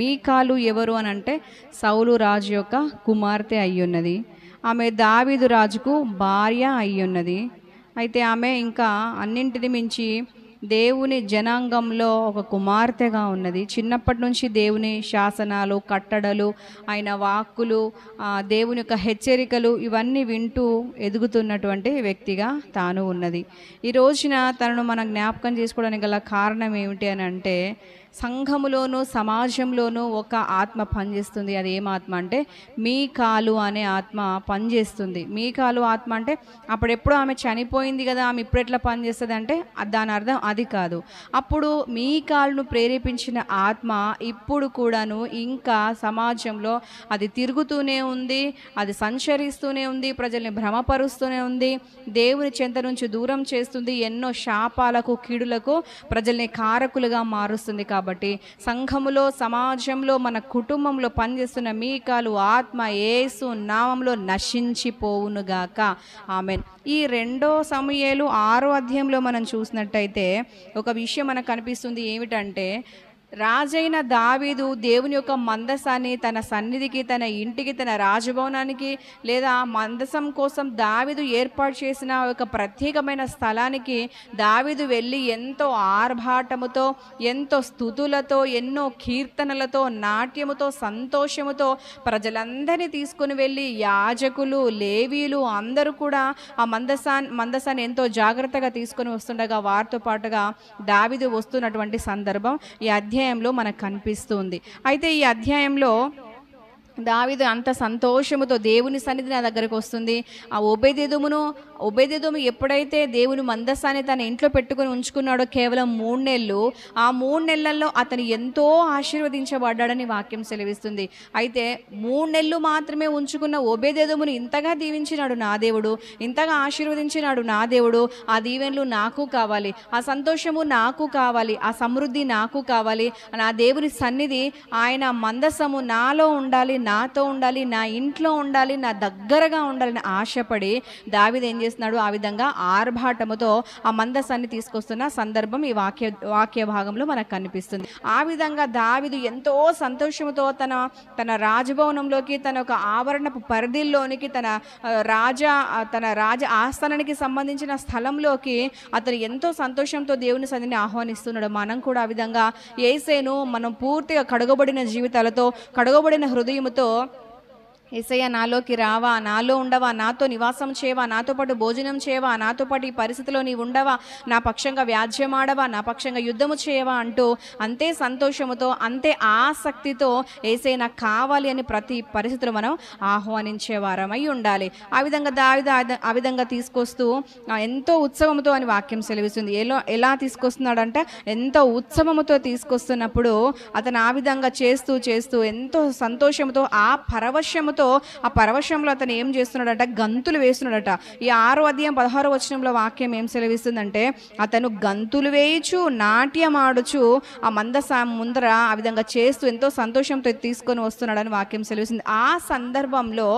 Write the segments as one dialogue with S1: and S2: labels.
S1: మీకాలు ఎవరు అని అంటే సౌలు రాజు యొక్క కుమార్తె అయ్యున్నది ఆమె దావిదు రాజుకు భార్య అయ్యున్నది అయితే ఆమె ఇంకా అన్నింటిని మించి దేవుని జనాంగంలో ఒక కుమార్తెగా ఉన్నది చిన్నప్పటి నుంచి దేవుని శాసనాలు కట్టడలు ఆయన వాక్కులు దేవుని యొక్క హెచ్చరికలు ఇవన్నీ వింటూ ఎదుగుతున్నటువంటి వ్యక్తిగా తాను ఉన్నది ఈ రోజున తనను మనం జ్ఞాపకం చేసుకోవడానికి గల కారణం ఏమిటి అని అంటే సంఘములోనూ సమాజంలోనూ ఒక ఆత్మ పనిచేస్తుంది అది ఏం ఆత్మ అంటే మీ కాలు అనే ఆత్మ పనిచేస్తుంది మీ కాలు ఆత్మ అంటే అప్పుడెప్పుడు ఆమె చనిపోయింది కదా ఆమె ఇప్పుడు ఎట్లా పనిచేస్తుంది అంటే దాని అర్థం అది కాదు అప్పుడు మీ కాలును ప్రేరేపించిన ఆత్మ ఇప్పుడు కూడాను ఇంకా సమాజంలో అది తిరుగుతూనే ఉంది అది సంచరిస్తూనే ఉంది ప్రజల్ని భ్రమపరుస్తూనే ఉంది దేవుని చెంత నుంచి దూరం చేస్తుంది ఎన్నో శాపాలకు కీడులకు ప్రజల్ని కారకులుగా మారుస్తుంది కాబట్టి కాబట్టి సంఘములో సమాజంలో మన కుటుంబంలో పనిచేస్తున్న మీకాలు ఆత్మ ఏసు నామంలో నశించిపోవునుగాక ఆమెన్ ఈ రెండో సమయాలు ఆరో అధ్యాయంలో మనం చూసినట్టయితే ఒక విషయం మనకు కనిపిస్తుంది ఏమిటంటే రాజైన దావీదు దేవుని యొక్క మందసాన్ని తన సన్నిధికి తన ఇంటికి తన రాజభవనానికి లేదా మందసం కోసం దావీదు ఏర్పాటు చేసిన ఒక ప్రత్యేకమైన స్థలానికి దావీదు వెళ్ళి ఎంతో ఆర్భాటముతో ఎంతో స్థుతులతో ఎన్నో కీర్తనలతో నాట్యముతో సంతోషముతో ప్రజలందరినీ తీసుకుని వెళ్ళి యాజకులు లేవీలు అందరూ కూడా ఆ మందసాన్ మందసాన్ని ఎంతో జాగ్రత్తగా తీసుకొని వస్తుండగా వారితో పాటుగా దావిదు వస్తున్నటువంటి సందర్భం ఈ అధ్యయనం అధ్యాయంలో మనకు కనిపిస్తుంది అయితే ఈ అధ్యాయంలో దావిదు అంత సంతోషముతో దేవుని సన్నిధి నా దగ్గరకు వస్తుంది ఆ ఒబేదేదుమును ఒబేదేదుము ఎప్పుడైతే దేవుని మందస్సాన్ని తన ఇంట్లో పెట్టుకుని ఉంచుకున్నాడో కేవలం మూడు నెలలు ఆ మూడు నెలల్లో అతను ఎంతో ఆశీర్వదించబడ్డాడని వాక్యం సెలవిస్తుంది అయితే మూడు నెలలు మాత్రమే ఉంచుకున్న ఒబేదేదుమును ఇంతగా దీవించినాడు నా దేవుడు ఇంతగా ఆశీర్వదించినాడు నా దేవుడు ఆ దీవెనలు నాకు కావాలి ఆ సంతోషము నాకు కావాలి ఆ సమృద్ధి నాకు కావాలి నా దేవుని సన్నిధి ఆయన మందస్సము నాలో ఉండాలి నాతో ఉండాలి నా ఇంట్లో ఉండాలి నా దగ్గరగా ఉండాలని ఆశపడి దావిద ఏం చేస్తున్నాడు ఆ విధంగా ఆర్భాటముతో ఆ మందస్సాన్ని తీసుకొస్తున్న సందర్భం ఈ వాక్య వాక్య భాగంలో మనకు కనిపిస్తుంది ఆ విధంగా దావిదు ఎంతో సంతోషంతో తన తన రాజభవనంలోకి తన ఒక ఆవరణపు పరిధిలోనికి తన రాజా తన రాజ ఆస్థానానికి సంబంధించిన స్థలంలోకి అతను ఎంతో సంతోషంతో దేవుని సన్నిధిని ఆహ్వానిస్తున్నాడు మనం కూడా ఆ విధంగా ఏసేను మనం పూర్తిగా కడగబడిన జీవితాలతో కడగబడిన హృదయంతో હતો ఏసయ్య నాలోకి రావా నాలో ఉండవా నాతో నివాసం చేయవా నాతో పాటు భోజనం చేయవా నాతో పాటు ఈ పరిస్థితిలో నీవు ఉండవా నా పక్షంగా వ్యాజ్యమాడవా నా పక్షంగా యుద్ధము చేయవా అంటూ అంతే సంతోషముతో అంతే ఆసక్తితో ఏసై నాకు కావాలి అని ప్రతి పరిస్థితులు మనం ఆహ్వానించేవారమై ఉండాలి ఆ విధంగా దావిధ ఆ విధంగా తీసుకొస్తూ ఎంతో ఉత్సవంతో అని వాక్యం సెలవిస్తుంది ఎలా ఎలా తీసుకొస్తున్నాడంటే ఎంతో ఉత్సవముతో తీసుకొస్తున్నప్పుడు అతను ఆ విధంగా చేస్తూ చేస్తూ ఎంతో సంతోషంతో ఆ పరవశముతో దాంతో ఆ పరవశంలో అతను ఏం చేస్తున్నాడట గంతులు వేస్తున్నాడట ఈ ఆరో అధ్యాయం పదహారో వచనంలో వాక్యం ఏం సెలవిస్తుందంటే అతను గంతులు వేయచు నాట్యం ఆడుచు ఆ మంద ముందర ఆ విధంగా చేస్తూ ఎంతో సంతోషంతో తీసుకొని వస్తున్నాడని వాక్యం సెలవిస్తుంది ఆ సందర్భంలో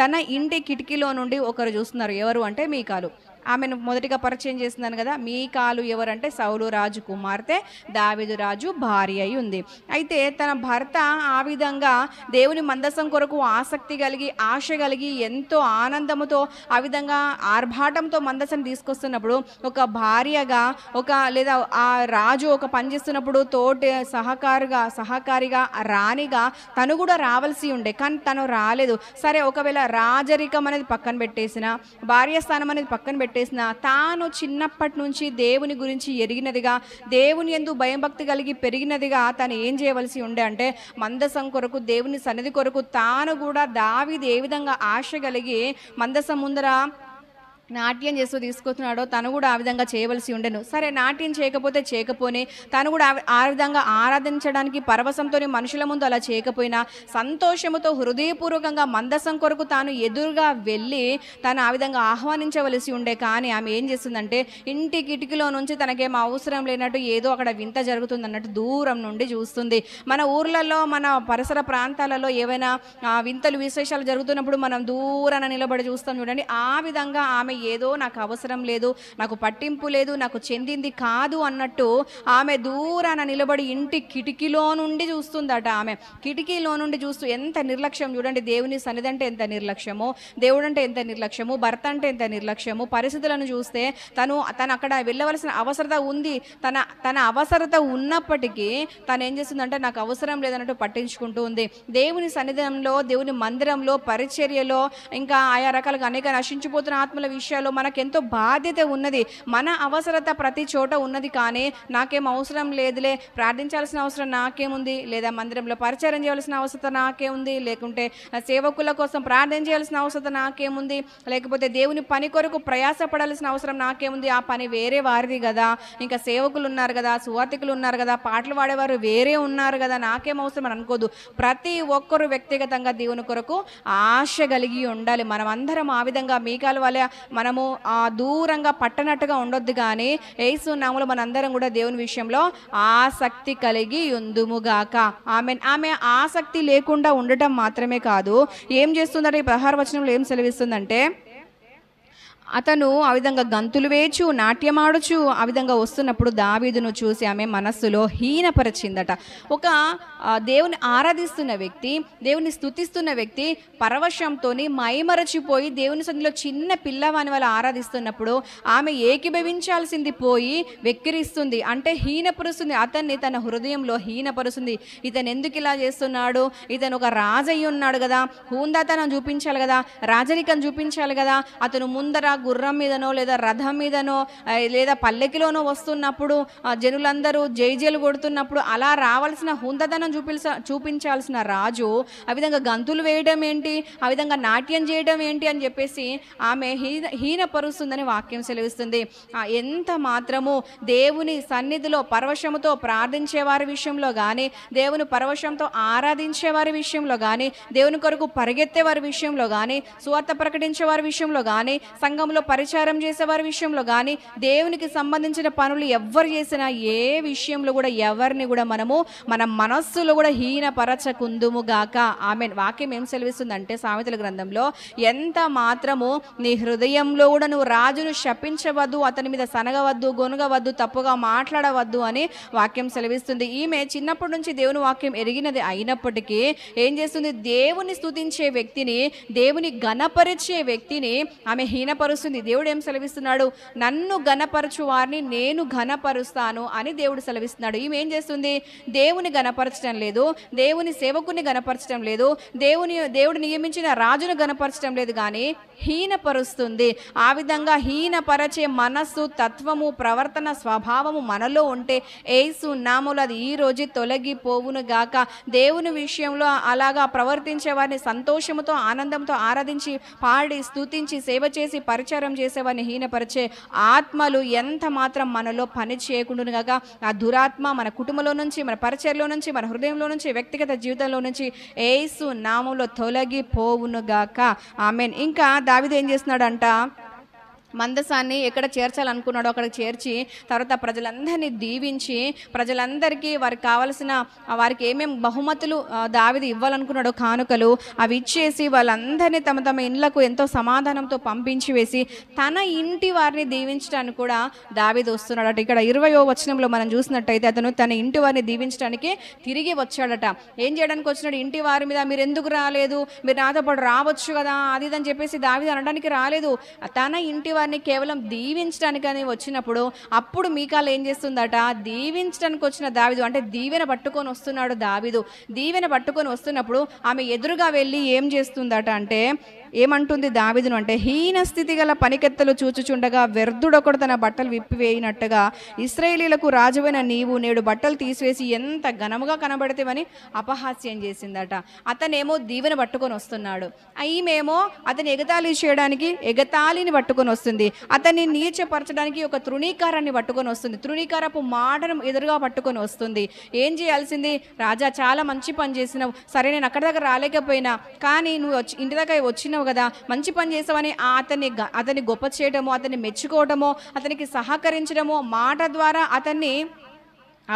S1: తన ఇంటి కిటికీలో నుండి ఒకరు చూస్తున్నారు ఎవరు అంటే మీకాలు ఆమెను మొదటిగా పరిచయం చేస్తున్నాను కదా మీ కాలు ఎవరంటే సౌలు రాజు కుమార్తె దావిదు రాజు భార్య అయి ఉంది అయితే తన భర్త ఆ విధంగా దేవుని మందసం కొరకు ఆసక్తి కలిగి ఆశ కలిగి ఎంతో ఆనందముతో ఆ విధంగా ఆర్భాటంతో మందసం తీసుకొస్తున్నప్పుడు ఒక భార్యగా ఒక లేదా ఆ రాజు ఒక పనిచేస్తున్నప్పుడు తోటి సహకారుగా సహకారిగా రాణిగా తను కూడా రావాల్సి ఉండే కానీ తను రాలేదు సరే ఒకవేళ రాజరికం అనేది పక్కన పెట్టేసిన భార్య స్థానం అనేది పక్కన పెట్టి పెట్టేసిన తాను చిన్నప్పటి నుంచి దేవుని గురించి ఎరిగినదిగా దేవుని ఎందు భక్తి కలిగి పెరిగినదిగా తను ఏం చేయవలసి ఉండే అంటే మందసం కొరకు దేవుని సన్నిధి కొరకు తాను కూడా దావిది ఏ విధంగా ఆశ కలిగి మందసం ముందర నాట్యం చేస్తూ తీసుకొస్తున్నాడో తను కూడా ఆ విధంగా చేయవలసి ఉండను సరే నాట్యం చేయకపోతే చేయకపోనే తను కూడా ఆ విధంగా ఆరాధించడానికి పరవశంతో మనుషుల ముందు అలా చేయకపోయినా సంతోషముతో హృదయపూర్వకంగా మందసం కొరకు తాను ఎదురుగా వెళ్ళి తను ఆ విధంగా ఆహ్వానించవలసి ఉండే కానీ ఆమె ఏం చేస్తుందంటే ఇంటి కిటికీలో నుంచి తనకేం అవసరం లేనట్టు ఏదో అక్కడ వింత జరుగుతుంది అన్నట్టు దూరం నుండి చూస్తుంది మన ఊర్లలో మన పరిసర ప్రాంతాలలో ఏవైనా వింతలు విశేషాలు జరుగుతున్నప్పుడు మనం దూరాన నిలబడి చూస్తాం చూడండి ఆ విధంగా ఆమె ఏదో నాకు అవసరం లేదు నాకు పట్టింపు లేదు నాకు చెందింది కాదు అన్నట్టు ఆమె దూరాన నిలబడి ఇంటి కిటికీలో నుండి చూస్తుందట ఆమె కిటికీలో నుండి చూస్తూ ఎంత నిర్లక్ష్యం చూడండి దేవుని సన్నిధి అంటే ఎంత నిర్లక్ష్యమో దేవుడు అంటే ఎంత నిర్లక్ష్యము భర్త అంటే ఎంత నిర్లక్ష్యము పరిస్థితులను చూస్తే తను తను అక్కడ వెళ్ళవలసిన అవసరత ఉంది తన తన అవసరత ఉన్నప్పటికీ తను ఏం చేస్తుందంటే నాకు అవసరం లేదన్నట్టు పట్టించుకుంటూ ఉంది దేవుని సన్నిధానంలో దేవుని మందిరంలో పరిచర్యలో ఇంకా ఆయా రకాలుగా అనేక నశించిపోతున్న ఆత్మల విషయం విషయాల్లో మనకెంతో బాధ్యత ఉన్నది మన అవసరత ప్రతి చోట ఉన్నది కానీ నాకేం అవసరం లేదులే ప్రార్థించాల్సిన అవసరం నాకేముంది లేదా మందిరంలో పరిచయం చేయాల్సిన అవసరం నాకేముంది లేకుంటే సేవకుల కోసం ప్రార్థన చేయాల్సిన అవసరం నాకేముంది లేకపోతే దేవుని పని కొరకు ప్రయాసపడాల్సిన అవసరం నాకేముంది ఆ పని వేరే వారిది కదా ఇంకా సేవకులు ఉన్నారు కదా సువార్థికులు ఉన్నారు కదా పాటలు పాడేవారు వేరే ఉన్నారు కదా నాకేం అవసరం అని అనుకోదు ప్రతి ఒక్కరు వ్యక్తిగతంగా దేవుని కొరకు ఆశ కలిగి ఉండాలి మనం అందరం ఆ విధంగా మీకాల వాళ్ళ మనము దూరంగా పట్టనట్టుగా ఉండొద్దు కానీ ఏసు నామలో మనందరం కూడా దేవుని విషయంలో ఆసక్తి కలిగి ఉందుముగాక ఆమె ఆమె ఆసక్తి లేకుండా ఉండటం మాత్రమే కాదు ఏం చేస్తుందంటే ఈ ప్రహార వచనంలో ఏం సెలవిస్తుందంటే అతను ఆ విధంగా గంతులు వేచు నాట్యమాడుచు ఆ విధంగా వస్తున్నప్పుడు దావీదును చూసి ఆమె మనస్సులో హీనపరిచిందట ఒక దేవుని ఆరాధిస్తున్న వ్యక్తి దేవుని స్థుతిస్తున్న వ్యక్తి పరవశంతో మైమరచిపోయి దేవుని సంధిలో చిన్న పిల్లవాని వాళ్ళు ఆరాధిస్తున్నప్పుడు ఆమె ఏకీభవించాల్సింది పోయి వెక్కిరిస్తుంది అంటే హీనపరుస్తుంది అతన్ని తన హృదయంలో హీనపరుస్తుంది ఇతను ఎందుకు ఇలా చేస్తున్నాడు ఇతను ఒక రాజయ్య ఉన్నాడు కదా హూందాతనం చూపించాలి కదా రాజరికం చూపించాలి కదా అతను ముందర గుర్రం మీదనో లేదా రథం మీదనో లేదా పల్లెకిలోనో వస్తున్నప్పుడు జనులందరూ జైజలు కొడుతున్నప్పుడు అలా రావాల్సిన హుందదనం చూపించ చూపించాల్సిన రాజు ఆ విధంగా గంతులు వేయడం ఏంటి ఆ విధంగా నాట్యం చేయడం ఏంటి అని చెప్పేసి ఆమె హీన హీనపరుస్తుందని వాక్యం సెలవిస్తుంది ఎంత మాత్రము దేవుని సన్నిధిలో పరవశముతో ప్రార్థించే వారి విషయంలో కానీ దేవుని పరవశంతో ఆరాధించే వారి విషయంలో కానీ దేవుని కొరకు పరిగెత్తే వారి విషయంలో కానీ సువార్త ప్రకటించే వారి విషయంలో కానీ సంఘం విషయంలో పరిచారం చేసేవారి విషయంలో కానీ దేవునికి సంబంధించిన పనులు ఎవరు చేసినా ఏ విషయంలో కూడా ఎవరిని కూడా మనము మన మనస్సులో కూడా హీనపరచకుందుము గాక ఆమె వాక్యం ఏం అంటే సామెతల గ్రంథంలో ఎంత మాత్రము నీ హృదయంలో కూడా నువ్వు రాజును శపించవద్దు అతని మీద సనగవద్దు గొనగవద్దు తప్పుగా మాట్లాడవద్దు అని వాక్యం సెలవిస్తుంది ఈమె చిన్నప్పటి నుంచి దేవుని వాక్యం ఎరిగినది అయినప్పటికీ ఏం చేస్తుంది దేవుని స్థుతించే వ్యక్తిని దేవుని గణపరిచే వ్యక్తిని ఆమె హీనపరు ఘనపరుస్తుంది దేవుడు ఏం సెలవిస్తున్నాడు నన్ను ఘనపరచు వారిని నేను ఘనపరుస్తాను అని దేవుడు సెలవిస్తున్నాడు ఈమె ఏం చేస్తుంది దేవుని ఘనపరచడం లేదు దేవుని సేవకుని ఘనపరచడం లేదు దేవుని దేవుడు నియమించిన రాజును గనపరచడం లేదు కానీ హీనపరుస్తుంది ఆ విధంగా హీనపరచే మనస్సు తత్వము ప్రవర్తన స్వభావము మనలో ఉంటే ఏసు నామలు అది ఈ రోజు తొలగిపోవును గాక దేవుని విషయంలో అలాగా ప్రవర్తించే వారిని సంతోషముతో ఆనందంతో ఆరాధించి పాడి స్తుతించి సేవ చేసి పరి వ్యభిచారం చేసేవారిని హీనపరిచే ఆత్మలు ఎంత మాత్రం మనలో పని చేయకుండా ఆ దురాత్మ మన కుటుంబంలో నుంచి మన పరిచయలో నుంచి మన హృదయంలో నుంచి వ్యక్తిగత జీవితంలో నుంచి ఏసు నామంలో తొలగిపోవునుగాక ఆమెన్ ఇంకా దావిదేం చేస్తున్నాడంట మందసాన్ని ఎక్కడ చేర్చాలనుకున్నాడో అక్కడ చేర్చి తర్వాత ప్రజలందరినీ దీవించి ప్రజలందరికీ వారికి కావలసిన వారికి ఏమేమి బహుమతులు దావిది ఇవ్వాలనుకున్నాడో కానుకలు అవి ఇచ్చేసి వాళ్ళందరినీ తమ తమ ఇండ్లకు ఎంతో సమాధానంతో పంపించి వేసి తన ఇంటి వారిని దీవించడానికి కూడా దావిది వస్తున్నాడట ఇక్కడ ఇరవయో వచనంలో మనం చూసినట్టయితే అతను తన ఇంటి వారిని దీవించడానికి తిరిగి వచ్చాడట ఏం చేయడానికి వచ్చినాడు ఇంటి వారి మీద మీరు ఎందుకు రాలేదు మీరు నాతో పాటు రావచ్చు కదా అది అని చెప్పేసి దావిది అనడానికి రాలేదు తన ఇంటి వారిని కేవలం దీవించడానికని వచ్చినప్పుడు అప్పుడు మీకాలు ఏం చేస్తుందట దీవించడానికి వచ్చిన దావిదు అంటే దీవెన పట్టుకొని వస్తున్నాడు దావిదు దీవెన పట్టుకొని వస్తున్నప్పుడు ఆమె ఎదురుగా వెళ్ళి ఏం చేస్తుందట అంటే ఏమంటుంది దావిదును అంటే హీన స్థితి గల పనికెత్తలు చూచుచుండగా వ్యర్థుడొకడు తన బట్టలు విప్పివేయినట్టుగా ఇస్రాయేలీలకు రాజువైన నీవు నేడు బట్టలు తీసివేసి ఎంత ఘనముగా కనబడితేవని అపహాస్యం చేసిందట అతనేమో దీవెన పట్టుకొని వస్తున్నాడు ఈమెమో అతని ఎగతాళి చేయడానికి ఎగతాళిని పట్టుకొని వస్తుంది అతన్ని నీచపరచడానికి ఒక తృణీకారాన్ని పట్టుకొని వస్తుంది తృణీకారపు మాటను ఎదురుగా పట్టుకొని వస్తుంది ఏం చేయాల్సింది రాజా చాలా మంచి పని చేసినావు సరే నేను అక్కడి దగ్గర రాలేకపోయినా కానీ నువ్వు వచ్చి ఇంటి దగ్గర వచ్చిన చేసావు కదా మంచి పని చేసావని అతన్ని అతన్ని గొప్ప చేయటమో అతన్ని మెచ్చుకోవటమో అతనికి సహకరించడమో మాట ద్వారా అతన్ని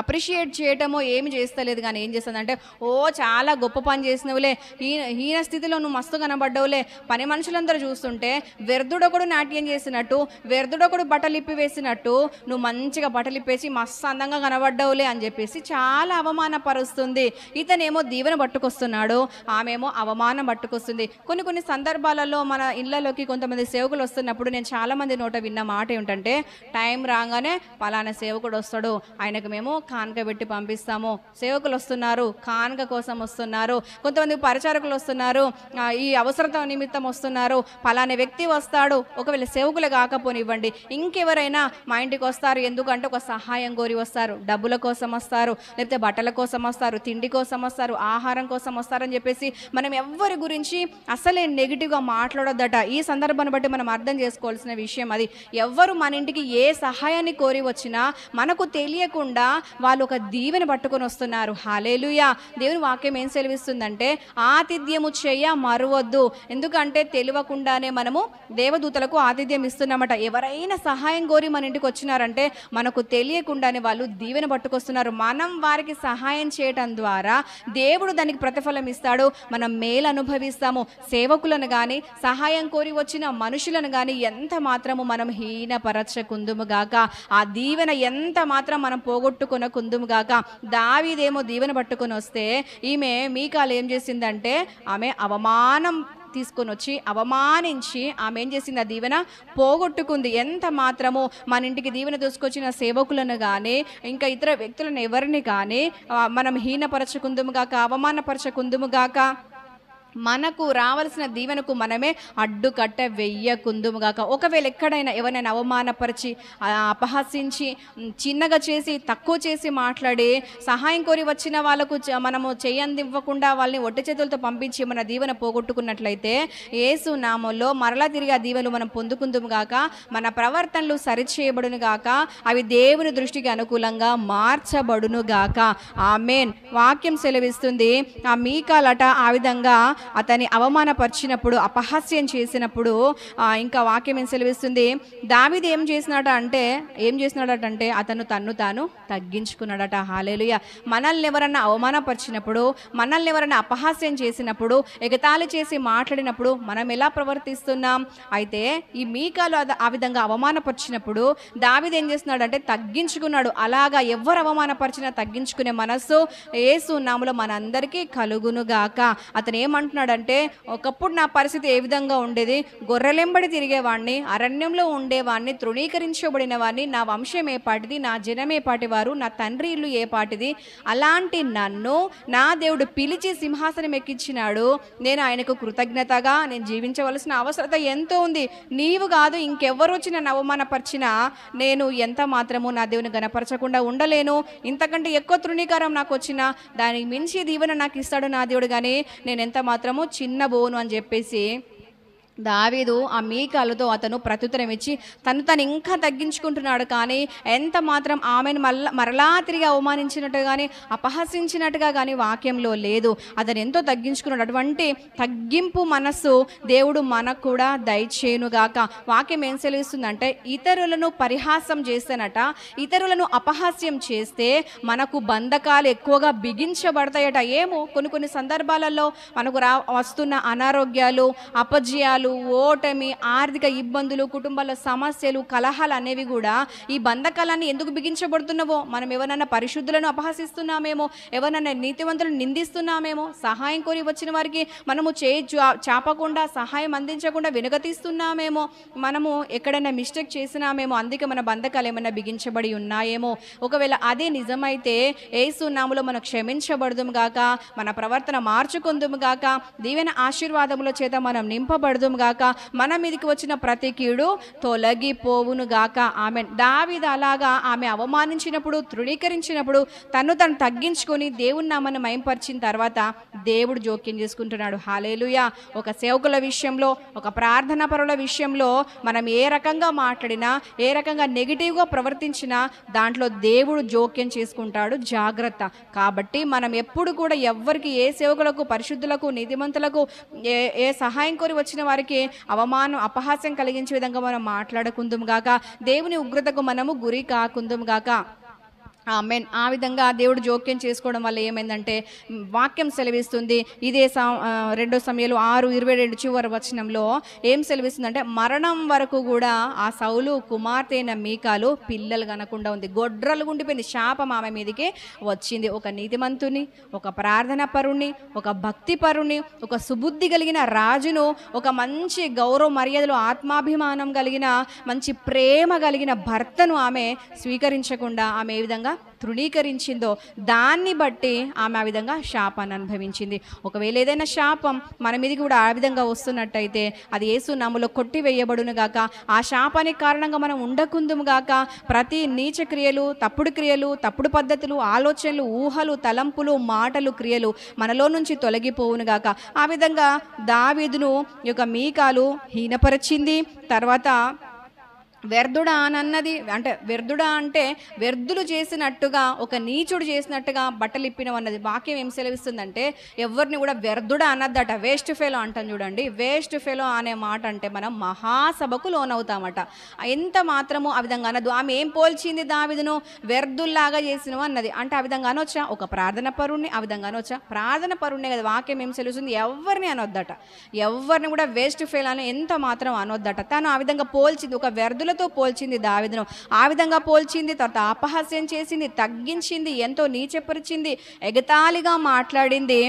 S1: అప్రిషియేట్ చేయటమో ఏమి చేస్తలేదు కానీ ఏం చేస్తుందంటే ఓ చాలా గొప్ప పని చేసినవులే హీన హీన స్థితిలో నువ్వు మస్తు కనబడ్డవులే పని మనుషులందరూ చూస్తుంటే వ్యర్థుడొకడు నాట్యం చేసినట్టు వ్యర్థుడొకడు బట్టలిప్పి వేసినట్టు నువ్వు మంచిగా బట్టలిప్పేసి మస్తు అందంగా కనబడ్డవులే అని చెప్పేసి చాలా అవమానపరుస్తుంది ఇతనేమో దీవెన పట్టుకొస్తున్నాడు ఆమెమో అవమానం పట్టుకొస్తుంది కొన్ని కొన్ని సందర్భాలలో మన ఇళ్లలోకి కొంతమంది సేవకులు వస్తున్నప్పుడు నేను చాలామంది నోట విన్న మాట ఏమిటంటే టైం రాగానే పలానా సేవకుడు వస్తాడు ఆయనకు మేము కానుక పెట్టి పంపిస్తాము సేవకులు వస్తున్నారు కానుక కోసం వస్తున్నారు కొంతమంది పరిచారకులు వస్తున్నారు ఈ అవసరత నిమిత్తం వస్తున్నారు ఫలానే వ్యక్తి వస్తాడు ఒకవేళ సేవకులు కాకపోనివ్వండి ఇంకెవరైనా మా ఇంటికి వస్తారు ఎందుకంటే ఒక సహాయం కోరి వస్తారు డబ్బుల కోసం వస్తారు లేకపోతే బట్టల కోసం వస్తారు తిండి కోసం వస్తారు ఆహారం కోసం వస్తారని చెప్పేసి మనం ఎవ్వరి గురించి అసలే నెగిటివ్గా మాట్లాడొద్దట ఈ సందర్భాన్ని బట్టి మనం అర్థం చేసుకోవాల్సిన విషయం అది ఎవరు మన ఇంటికి ఏ సహాయాన్ని కోరి వచ్చినా మనకు తెలియకుండా వాళ్ళు ఒక దీవెన పట్టుకొని వస్తున్నారు హాలేలుయా దేవుని వాక్యం ఏం సెలవిస్తుందంటే ఆతిథ్యము చేయ మరవద్దు ఎందుకంటే తెలియకుండానే మనము దేవదూతలకు ఆతిథ్యం ఇస్తున్నామట ఎవరైనా సహాయం కోరి మన ఇంటికి వచ్చినారంటే మనకు తెలియకుండానే వాళ్ళు దీవెన పట్టుకొస్తున్నారు మనం వారికి సహాయం చేయటం ద్వారా దేవుడు దానికి ప్రతిఫలం ఇస్తాడు మనం మేలు అనుభవిస్తాము సేవకులను కానీ సహాయం కోరి వచ్చిన మనుషులను కానీ ఎంత మాత్రము మనం హీనపరచకుందుముగాక ఆ దీవెన ఎంత మాత్రం మనం పోగొట్టుకు కొనకుందుముగాక దావిదేమో దీవెన పట్టుకొని వస్తే ఈమె మీకాలు ఏం చేసిందంటే ఆమె అవమానం తీసుకొని వచ్చి అవమానించి ఆమె ఏం చేసింది ఆ దీవెన పోగొట్టుకుంది ఎంత మాత్రము మన ఇంటికి దీవెన దూసుకొచ్చిన సేవకులను కానీ ఇంకా ఇతర వ్యక్తులను ఎవరిని కానీ మనం హీనపరచకుందుముగాక అవమానపరచకుందుముగాక మనకు రావాల్సిన దీవెనకు మనమే అడ్డుకట్ట వెయ్యకుందుగాక ఒకవేళ ఎక్కడైనా ఎవరైనా అవమానపరిచి అపహసించి చిన్నగా చేసి తక్కువ చేసి మాట్లాడి సహాయం కోరి వచ్చిన వాళ్ళకు మనము చేయందివ్వకుండా వాళ్ళని ఒట్టి చేతులతో పంపించి మన దీవెన పోగొట్టుకున్నట్లయితే ఏసు నామంలో మరలా తిరిగి ఆ దీవెను మనం గాక మన ప్రవర్తనలు సరిచేయబడునుగాక అవి దేవుని దృష్టికి అనుకూలంగా మార్చబడునుగాక మెయిన్ వాక్యం సెలవిస్తుంది ఆ మీకాలట ఆ విధంగా అతని అవమానపరిచినప్పుడు అపహాస్యం చేసినప్పుడు ఇంకా వాక్యం ఏం సెలవిస్తుంది దావిది ఏం చేసినాడ అంటే ఏం చేసినాడట అంటే అతను తన్ను తాను తగ్గించుకున్నాడట హాలేలుయ మనల్ని ఎవరన్నా అవమానపరిచినప్పుడు మనల్ని ఎవరన్నా అపహాస్యం చేసినప్పుడు ఎగతాళి చేసి మాట్లాడినప్పుడు మనం ఎలా ప్రవర్తిస్తున్నాం అయితే ఈ మీకాలు ఆ విధంగా అవమానపరిచినప్పుడు దావిది ఏం చేస్తున్నాడంటే తగ్గించుకున్నాడు అలాగా ఎవరు అవమానపరిచినా తగ్గించుకునే మనస్సు ఏసు నాములో మనందరికీ కలుగునుగాక అతను ఏమంటున్నాడు ఏమంటున్నాడంటే ఒకప్పుడు నా పరిస్థితి ఏ విధంగా ఉండేది గొర్రెలెంబడి తిరిగేవాడిని అరణ్యంలో ఉండేవాడిని తృణీకరించబడిన వాడిని నా వంశం ఏ పాటిది నా జనం ఏ పాటివారు నా తండ్రి ఇల్లు ఏ పాటిది అలాంటి నన్ను నా దేవుడు పిలిచి సింహాసనం ఎక్కించినాడు నేను ఆయనకు కృతజ్ఞతగా నేను జీవించవలసిన అవసరత ఎంతో ఉంది నీవు కాదు ఇంకెవ్వరు వచ్చి నన్ను అవమానపరిచినా నేను ఎంత మాత్రము నా దేవుని గనపరచకుండా ఉండలేను ఇంతకంటే ఎక్కువ తృణీకారం నాకు వచ్చినా దానికి మించి దీవెన నాకు ఇస్తాడు నా దేవుడు కానీ నేను ఎంత మాత్రం మాత్రము చిన్న బోను అని చెప్పేసి దావీదు ఆ మీకాలతో అతను ప్రత్యుత్తరం ఇచ్చి తను తను ఇంకా తగ్గించుకుంటున్నాడు కానీ ఎంత మాత్రం ఆమెను మళ్ళా మరలా తిరిగి అవమానించినట్టు కానీ అపహసించినట్టుగా కానీ వాక్యంలో లేదు అతను ఎంతో తగ్గించుకున్నాడు అటువంటి తగ్గింపు మనస్సు దేవుడు మనకు కూడా దయచేయునుగాక వాక్యం ఏం సెలవిస్తుందంటే ఇతరులను పరిహాసం చేస్తేనట ఇతరులను అపహాస్యం చేస్తే మనకు బంధకాలు ఎక్కువగా బిగించబడతాయట ఏమో కొన్ని కొన్ని సందర్భాలలో మనకు రా వస్తున్న అనారోగ్యాలు అపజయాలు అసౌకర్యాలు ఓటమి ఆర్థిక ఇబ్బందులు కుటుంబాల సమస్యలు కలహాలు అనేవి కూడా ఈ బంధకాలాన్ని ఎందుకు బిగించబడుతున్నావో మనం ఎవరన్నా పరిశుద్ధులను అపహసిస్తున్నామేమో ఎవరన్నా నీతివంతులను నిందిస్తున్నామేమో సహాయం కోరి వచ్చిన వారికి మనము చే చాపకుండా సహాయం అందించకుండా వెనుకతీస్తున్నామేమో మనము ఎక్కడైనా మిస్టేక్ చేసినామేమో అందుకే మన బంధకాలు ఏమైనా బిగించబడి ఉన్నాయేమో ఒకవేళ అదే నిజమైతే ఏసునామలో మనం క్షమించబడదుము గాక మన ప్రవర్తన మార్చుకుందుము గాక దీవెన ఆశీర్వాదముల చేత మనం నింపబడదు గాక మన మీదకి వచ్చిన ప్రతి కీడు తొలగిపోవును గాక ఆమె దావిద అలాగా ఆమె అవమానించినప్పుడు తృణీకరించినప్పుడు తను తను తగ్గించుకొని దేవుని నామను మయంపరిచిన తర్వాత దేవుడు జోక్యం చేసుకుంటున్నాడు హాలేలుయ ఒక సేవకుల విషయంలో ఒక ప్రార్థన పరుల విషయంలో మనం ఏ రకంగా మాట్లాడినా ఏ రకంగా నెగిటివ్గా ప్రవర్తించినా దాంట్లో దేవుడు జోక్యం చేసుకుంటాడు జాగ్రత్త కాబట్టి మనం ఎప్పుడు కూడా ఎవ్వరికి ఏ సేవకులకు పరిశుద్ధులకు నీతిమంతులకు ఏ ఏ సహాయం కోరి వచ్చిన వారికి వారికి అవమానం అపహాస్యం కలిగించే విధంగా మనం మాట్లాడకుందుము గాక దేవుని ఉగ్రతకు మనము గురి కాకుందుము గాక మెన్ ఆ విధంగా దేవుడు జోక్యం చేసుకోవడం వల్ల ఏమైందంటే వాక్యం సెలవిస్తుంది ఇదే సా రెండో సమయంలో ఆరు ఇరవై రెండు చివరి వచనంలో ఏం సెలవిస్తుందంటే మరణం వరకు కూడా ఆ సౌలు కుమార్తె అయిన మీకాలు పిల్లలు కనకుండా ఉంది గొడ్రలు ఉండిపోయింది శాపం ఆమె మీదకి వచ్చింది ఒక నీతిమంతుని ఒక ప్రార్థన పరుణ్ణి ఒక భక్తి పరుణ్ణి ఒక సుబుద్ధి కలిగిన రాజును ఒక మంచి గౌరవ మర్యాదలు ఆత్మాభిమానం కలిగిన మంచి ప్రేమ కలిగిన భర్తను ఆమె స్వీకరించకుండా ఆమె ఏ విధంగా తృణీకరించిందో దాన్ని బట్టి ఆమె ఆ విధంగా శాపాన్ని అనుభవించింది ఒకవేళ ఏదైనా శాపం మన మీదకి కూడా ఆ విధంగా వస్తున్నట్టయితే అది ఏసునాములో కొట్టివేయబడును గాక ఆ శాపానికి కారణంగా మనం ఉండకుందుము గాక ప్రతి నీచ క్రియలు తప్పుడు క్రియలు తప్పుడు పద్ధతులు ఆలోచనలు ఊహలు తలంపులు మాటలు క్రియలు మనలో నుంచి తొలగిపోవును గాక ఆ విధంగా దావీదును యొక్క మీకాలు హీనపరిచింది తర్వాత వ్యర్థుడా అన్నది అంటే వ్యర్థుడా అంటే వ్యర్థులు చేసినట్టుగా ఒక నీచుడు చేసినట్టుగా బట్టలిప్పినవు అన్నది వాక్యం ఏం సెలవిస్తుందంటే ఎవరిని కూడా వ్యర్థుడా అన్నదట వేస్ట్ ఫెలో అంటాం చూడండి వేస్ట్ ఫెలో అనే మాట అంటే మనం మహాసభకు లోనవుతామట ఎంత మాత్రము ఆ విధంగా అనదు ఆమె ఏం పోల్చింది దావిదును వ్యర్థుల్లాగా చేసినవు అన్నది అంటే ఆ విధంగా అనొచ్చా ఒక ప్రార్థన పరుణ్ణి ఆ విధంగా అనొచ్చా ప్రార్థన పరుణ్ణి కదా వాక్యం ఏం సెలవుస్తుంది ఎవరిని అనొద్దట ఎవరిని కూడా వేస్ట్ ఫెయిల్ అని ఎంత మాత్రం అనొద్దట తను ఆ విధంగా పోల్చింది ఒక వ్యర్థుల ఇతరులతో పోల్చింది దావిదను ఆ విధంగా పోల్చింది తర్వాత అపహాస్యం చేసింది తగ్గించింది ఎంతో నీచపరిచింది ఎగతాళిగా మాట్లాడింది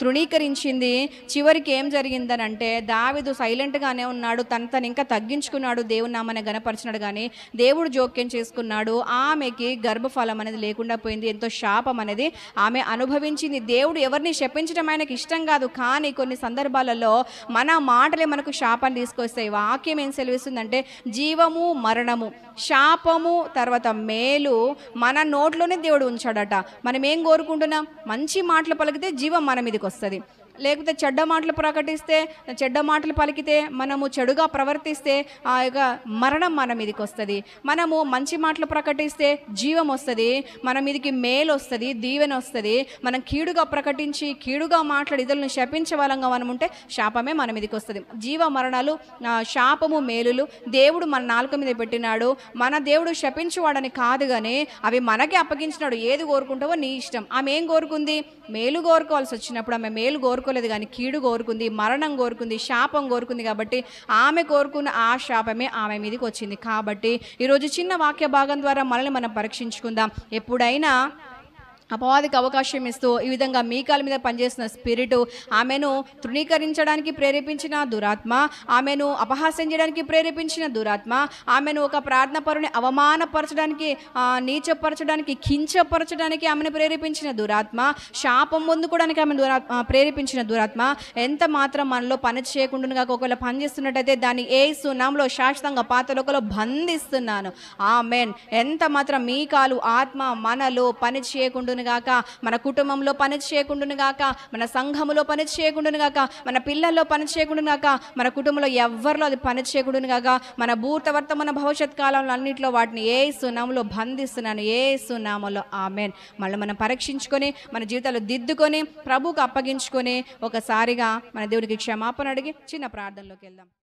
S1: తృణీకరించింది చివరికి ఏం జరిగిందనంటే దావిదు సైలెంట్గానే ఉన్నాడు తను తను ఇంకా తగ్గించుకున్నాడు దేవుని నామని గనపరిచినాడు కానీ దేవుడు జోక్యం చేసుకున్నాడు ఆమెకి గర్భఫలం అనేది లేకుండా పోయింది ఎంతో శాపం అనేది ఆమె అనుభవించింది దేవుడు ఎవరిని శపించడం ఆయనకి ఇష్టం కాదు కానీ కొన్ని సందర్భాలలో మన మాటలే మనకు శాపాన్ని తీసుకొస్తాయి వాక్యం ఏం సెలవిస్తుందంటే జీవము జీవము మరణము శాపము తర్వాత మేలు మన నోట్లోనే దేవుడు ఉంచాడట మనం ఏం కోరుకుంటున్నాం మంచి మాటలు పలికితే జీవం మన మీదకి వస్తుంది లేకపోతే చెడ్డ మాటలు ప్రకటిస్తే చెడ్డ మాటలు పలికితే మనము చెడుగా ప్రవర్తిస్తే ఆ యొక్క మరణం మన మీదకి వస్తుంది మనము మంచి మాటలు ప్రకటిస్తే జీవం వస్తుంది మన మీదకి మేలు వస్తుంది దీవెన వస్తుంది మనం కీడుగా ప్రకటించి కీడుగా మాట్లాడి ఇతరులను శపించే వాళ్ళంగా మనం ఉంటే శాపమే మన మీదకి వస్తుంది జీవ మరణాలు శాపము మేలులు దేవుడు మన నాలుక మీద పెట్టినాడు మన దేవుడు శపించువాడని కాదు కానీ అవి మనకి అప్పగించినాడు ఏది కోరుకుంటావో నీ ఇష్టం ఆమె ఏం కోరుకుంది మేలు కోరుకోవాల్సి వచ్చినప్పుడు ఆమె మేలు కోరుకో కోరుకోలేదు కానీ కీడు కోరుకుంది మరణం కోరుకుంది శాపం కోరుకుంది కాబట్టి ఆమె కోరుకున్న ఆ శాపమే ఆమె మీదకి వచ్చింది కాబట్టి ఈరోజు చిన్న వాక్య భాగం ద్వారా మనల్ని మనం పరీక్షించుకుందాం ఎప్పుడైనా అపవాదికి అవకాశం ఇస్తూ ఈ విధంగా మీ మీద పనిచేసిన స్పిరిటు ఆమెను తృణీకరించడానికి ప్రేరేపించిన దురాత్మ ఆమెను అపహాస్యం చేయడానికి ప్రేరేపించిన దురాత్మ ఆమెను ఒక ప్రార్థన పరుని అవమానపరచడానికి నీచపరచడానికి కించపరచడానికి ఆమెను ప్రేరేపించిన దురాత్మ శాపం పొందుకోవడానికి ఆమెను దురాత్మ ప్రేరేపించిన దురాత్మ ఎంత మాత్రం మనలో పని చేయకుండా ఒకవేళ పనిచేస్తున్నట్టయితే దాన్ని ఏ సునాంలో శాశ్వతంగా లోకలో బంధిస్తున్నాను ఆమెన్ ఎంత మాత్రం మీ కాలు ఆత్మ మనలో పని చేయకుండా గాక మన కుటుంబంలో పని చేయకుండాను గాక మన సంఘములో పని చేయకుండాను గాక మన పిల్లల్లో పని చేయకుండాను గాక మన కుటుంబంలో ఎవరిలో అది పని చేయకుండాను గాక మన భూత వర్తమాన భవిష్యత్ కాలంలో అన్నింటిలో వాటిని ఏ సునాములో బంధిస్తున్నాను ఏ సునామలో ఆమెన్ మళ్ళీ మనం పరీక్షించుకొని మన జీవితాలు దిద్దుకొని ప్రభుకు అప్పగించుకొని ఒకసారిగా మన దేవుడికి క్షమాపణ అడిగి చిన్న ప్రార్థనలోకి వెళ్దాం